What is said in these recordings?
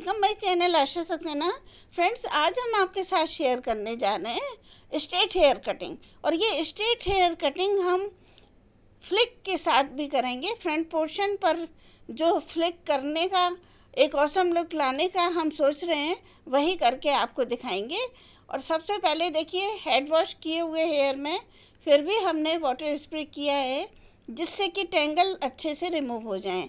welcome my channel Asha Saxena friends आज हम आपके साथ शेयर करने जा रहे हैं स्ट्रेट हेयर कटिंग और ये स्ट्रेट हेयर कटिंग हम फ्लिक के साथ भी करेंगे फ्रंट पोर्शन पर जो फ्लिक करने का एक औसम लुक लाने का हम सोच रहे हैं वही करके आपको दिखाएंगे और सबसे पहले देखिए हेड वॉश किए हुए हेयर में फिर भी हमने वाटर स्प्रे किया है जिससे कि टेंगल अच्छे से रिमूव हो जाएँ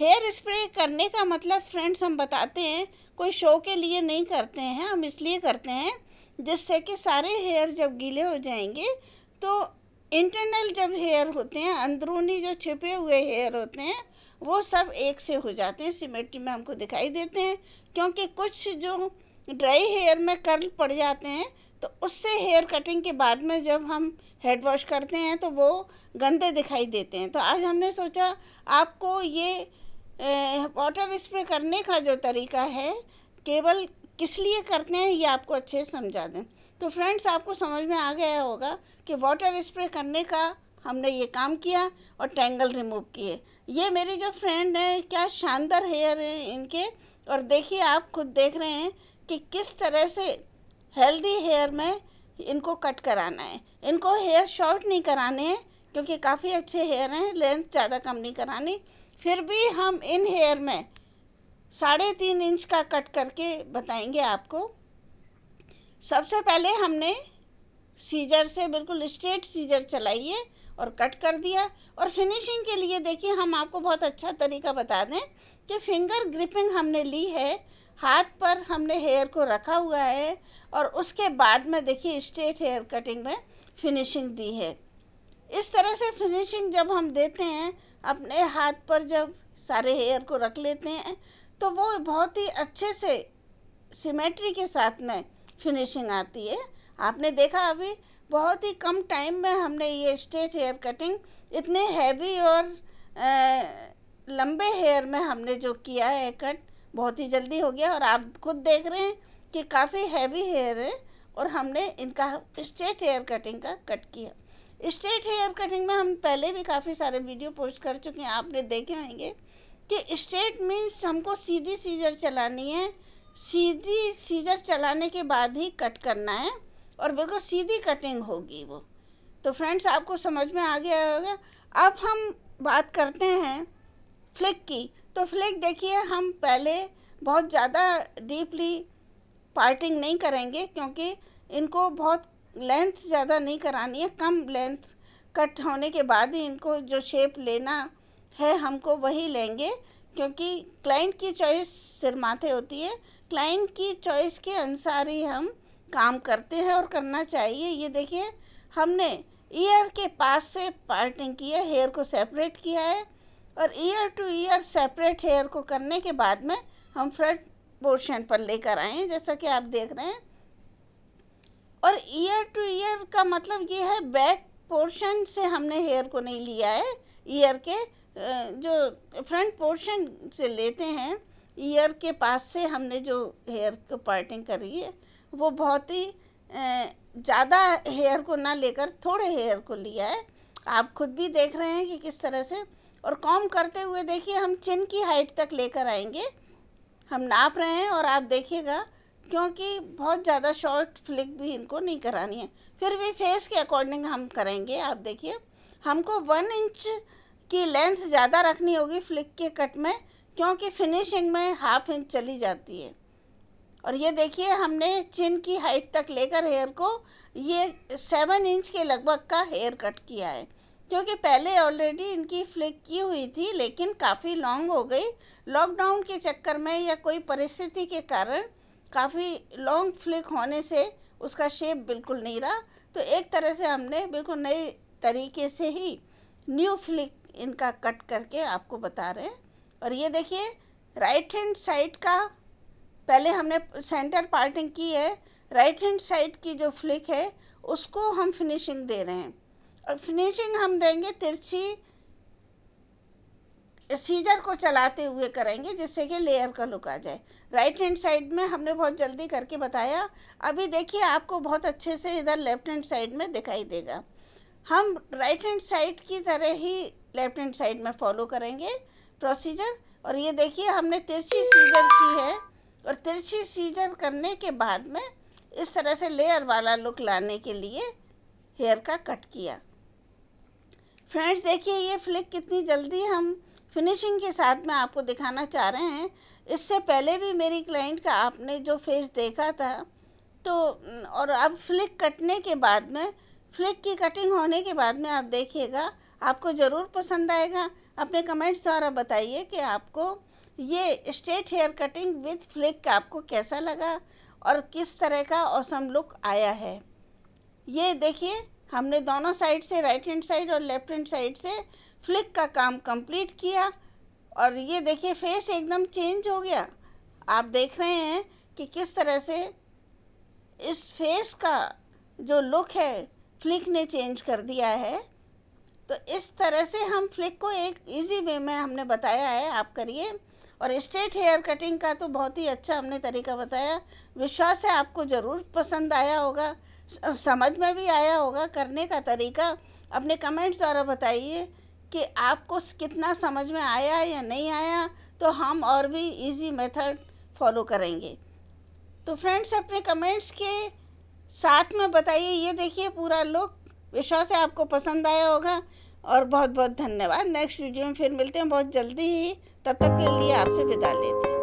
हेयर स्प्रे करने का मतलब फ्रेंड्स हम बताते हैं कोई शो के लिए नहीं करते हैं हम इसलिए करते हैं जिससे कि सारे हेयर जब गीले हो जाएंगे तो इंटरनल जब हेयर होते हैं अंदरूनी जो छिपे हुए हेयर होते हैं वो सब एक से हो जाते हैं सिमेट्री में हमको दिखाई देते हैं क्योंकि कुछ जो ड्राई हेयर में कर्ल पड़ जाते हैं तो उससे हेयर कटिंग के बाद में जब हम हेड वॉश करते हैं तो वो गंदे दिखाई देते हैं तो आज हमने सोचा आपको ये वाटर स्प्रे करने का जो तरीका है केवल किस लिए करते हैं ये आपको अच्छे से समझा दें तो फ्रेंड्स आपको समझ में आ गया होगा कि वाटर स्प्रे करने का हमने ये काम किया और टैंगल रिमूव किए ये मेरे जो फ्रेंड हैं क्या शानदार हेयर है इनके और देखिए आप खुद देख रहे हैं कि किस तरह से हेल्दी हेयर में इनको कट कराना है इनको हेयर शॉर्ट नहीं कराने हैं क्योंकि काफ़ी अच्छे हेयर हैं लेंथ ज़्यादा कम नहीं करानी फिर भी हम इन हेयर में साढ़े तीन इंच का कट करके बताएंगे आपको सबसे पहले हमने सीजर से बिल्कुल स्ट्रेट सीजर चलाइए और कट कर दिया और फिनिशिंग के लिए देखिए हम आपको बहुत अच्छा तरीका बता दें कि फिंगर ग्रिपिंग हमने ली है हाथ पर हमने हेयर को रखा हुआ है और उसके बाद में देखिए स्ट्रेट हेयर कटिंग में फिनिशिंग दी है फिनिशिंग जब हम देते हैं अपने हाथ पर जब सारे हेयर को रख लेते हैं तो वो बहुत ही अच्छे से सिमेट्री के साथ में फिनिशिंग आती है आपने देखा अभी बहुत ही कम टाइम में हमने ये स्ट्रेट हेयर कटिंग इतने हैवी और आ, लंबे हेयर में हमने जो किया है कट बहुत ही जल्दी हो गया और आप खुद देख रहे हैं कि काफ़ी हैवी हेयर है और हमने इनका स्ट्रेट हेयर कटिंग का कट किया स्ट्रेट हेयर कटिंग में हम पहले भी काफ़ी सारे वीडियो पोस्ट कर चुके हैं आपने देखे होंगे कि स्ट्रेट मीन्स हमको सीधी सीजर चलानी है सीधी सीजर चलाने के बाद ही कट करना है और बिल्कुल सीधी कटिंग होगी वो तो फ्रेंड्स आपको समझ में आ गया होगा अब हम बात करते हैं फ्लिक की तो फ्लिक देखिए हम पहले बहुत ज़्यादा डीपली पार्टिंग नहीं करेंगे क्योंकि इनको बहुत लेंथ ज़्यादा नहीं करानी है कम लेंथ कट होने के बाद ही इनको जो शेप लेना है हमको वही लेंगे क्योंकि क्लाइंट की चॉइस सिर माथे होती है क्लाइंट की चॉइस के अनुसार ही हम काम करते हैं और करना चाहिए ये देखिए हमने ईयर के पास से पार्टिंग की है हेयर को सेपरेट किया है और ear to ear separate hair को करने के बाद में हम फ्रंट पोर्शन पर लेकर आए हैं जैसा कि आप देख रहे हैं और ईयर टू ईयर का मतलब ये है बैक पोर्शन से हमने हेयर को नहीं लिया है ईयर के जो फ्रंट पोर्शन से लेते हैं ईयर के पास से हमने जो हेयर को पार्टिंग करी है वो बहुत ही ज़्यादा हेयर को ना लेकर थोड़े हेयर को लिया है आप खुद भी देख रहे हैं कि किस तरह से और कॉम करते हुए देखिए हम चिन की हाइट तक लेकर आएंगे हम नाप रहे हैं और आप देखिएगा क्योंकि बहुत ज़्यादा शॉर्ट फ्लिक भी इनको नहीं करानी है फिर भी फेस के अकॉर्डिंग हम करेंगे आप देखिए हमको वन इंच की लेंथ ज़्यादा रखनी होगी फ्लिक के कट में क्योंकि फिनिशिंग में हाफ इंच चली जाती है और ये देखिए हमने चिन की हाइट तक लेकर हेयर को ये सेवन इंच के लगभग का हेयर कट किया है क्योंकि पहले ऑलरेडी इनकी फ्लिक की हुई थी लेकिन काफ़ी लॉन्ग हो गई लॉकडाउन के चक्कर में या कोई परिस्थिति के कारण काफ़ी लॉन्ग फ्लिक होने से उसका शेप बिल्कुल नहीं रहा तो एक तरह से हमने बिल्कुल नए तरीके से ही न्यू फ्लिक इनका कट करके आपको बता रहे हैं और ये देखिए राइट हैंड साइड का पहले हमने सेंटर पार्टिंग की है राइट हैंड साइड की जो फ्लिक है उसको हम फिनिशिंग दे रहे हैं और फिनिशिंग हम देंगे तिरछी सीजर को चलाते हुए करेंगे जिससे कि लेयर का लुक आ जाए राइट हैंड साइड में हमने बहुत जल्दी करके बताया अभी देखिए आपको बहुत अच्छे से इधर लेफ्ट हैंड साइड में दिखाई देगा हम राइट हैंड साइड की तरह ही लेफ्ट हैंड साइड में फॉलो करेंगे प्रोसीजर और ये देखिए हमने तिरछी सीजर की है और तिरछी सीजर करने के बाद में इस तरह से लेयर वाला लुक लाने के लिए हेयर का कट किया फ्रेंड्स देखिए ये फ्लिक कितनी जल्दी हम फिनिशिंग के साथ में आपको दिखाना चाह रहे हैं इससे पहले भी मेरी क्लाइंट का आपने जो फेस देखा था तो और अब फ्लिक कटने के बाद में फ्लिक की कटिंग होने के बाद में आप देखिएगा आपको ज़रूर पसंद आएगा अपने कमेंट्स द्वारा बताइए कि आपको ये straight hair cutting with flick का आपको कैसा लगा और किस तरह का औसम लुक आया है ये देखिए हमने दोनों साइड से राइट हैंड साइड और लेफ्ट हैंड साइड से फ्लिक का काम कंप्लीट किया और ये देखिए फेस एकदम चेंज हो गया आप देख रहे हैं कि किस तरह से इस फेस का जो लुक है फ्लिक ने चेंज कर दिया है तो इस तरह से हम फ्लिक को एक इजी वे में हमने बताया है आप करिए और स्ट्रेट हेयर कटिंग का तो बहुत ही अच्छा हमने तरीका बताया विश्वास है आपको ज़रूर पसंद आया होगा समझ में भी आया होगा करने का तरीका अपने कमेंट्स द्वारा बताइए कि आपको कितना समझ में आया या नहीं आया तो हम और भी इजी मेथड फॉलो करेंगे तो फ्रेंड्स अपने कमेंट्स के साथ में बताइए ये देखिए पूरा लुक विश्वास है आपको पसंद आया होगा और बहुत बहुत धन्यवाद नेक्स्ट वीडियो में फिर मिलते हैं बहुत जल्दी ही तब तक के लिए आपसे विदा लेते हैं